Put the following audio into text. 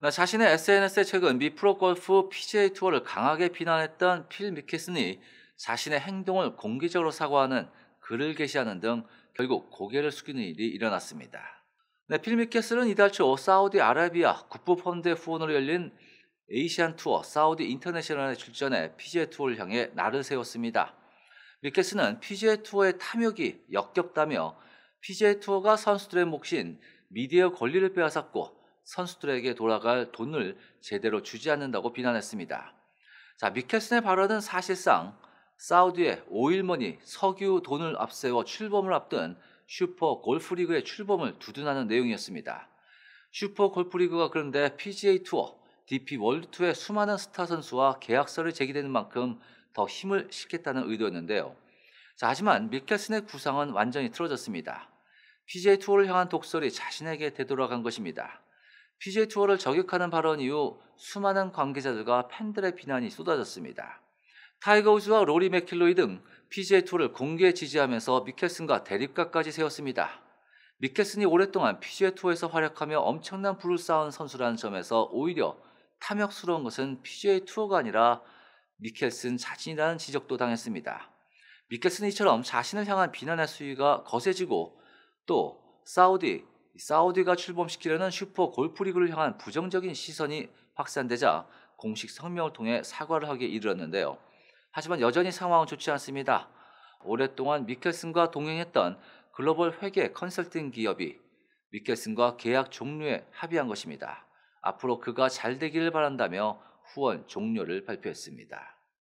자신의 SNS에 최근 미프로 골프 PGA 투어를 강하게 비난했던 필 미케슨이 자신의 행동을 공개적으로 사과하는 글을 게시하는 등 결국 고개를 숙이는 일이 일어났습니다. 네, 필 미케슨은 이달 초 사우디아라비아 국부펀드의 후원으로 열린 에이시안 투어 사우디 인터내셔널에 출전해 PGA 투어를 향해 날을 세웠습니다. 미케슨은 PGA 투어의 탐욕이 역겹다며 PGA 투어가 선수들의 몫인 미디어 권리를 빼앗았고 선수들에게 돌아갈 돈을 제대로 주지 않는다고 비난했습니다. 자, 미켈슨의 발언은 사실상 사우디의 오일머니 석유 돈을 앞세워 출범을 앞둔 슈퍼 골프리그의 출범을 두둔하는 내용이었습니다. 슈퍼 골프리그가 그런데 PGA 투어, DP 월드투의 수많은 스타 선수와 계약서를 제기되는 만큼 더 힘을 싣겠다는 의도였는데요. 자, 하지만 미켈슨의 구상은 완전히 틀어졌습니다. PGA 투어를 향한 독설이 자신에게 되돌아간 것입니다. PGA 투어를 저격하는 발언 이후 수많은 관계자들과 팬들의 비난이 쏟아졌습니다. 타이거 우즈와 로리 맥킬로이 등 PGA 투어를 공개 지지하면서 미켈슨과 대립각까지 세웠습니다. 미켈슨이 오랫동안 PGA 투어에서 활약하며 엄청난 불을 쌓은 선수라는 점에서 오히려 탐욕스러운 것은 PGA 투어가 아니라 미켈슨 자신이라는 지적도 당했습니다. 미켈슨 이처럼 자신을 향한 비난의 수위가 거세지고 또 사우디, 사우디가 출범시키려는 슈퍼 골프리그를 향한 부정적인 시선이 확산되자 공식 성명을 통해 사과를 하기에 이르렀는데요. 하지만 여전히 상황은 좋지 않습니다. 오랫동안 미켈슨과 동행했던 글로벌 회계 컨설팅 기업이 미켈슨과 계약 종료에 합의한 것입니다. 앞으로 그가 잘 되기를 바란다며 후원 종료를 발표했습니다.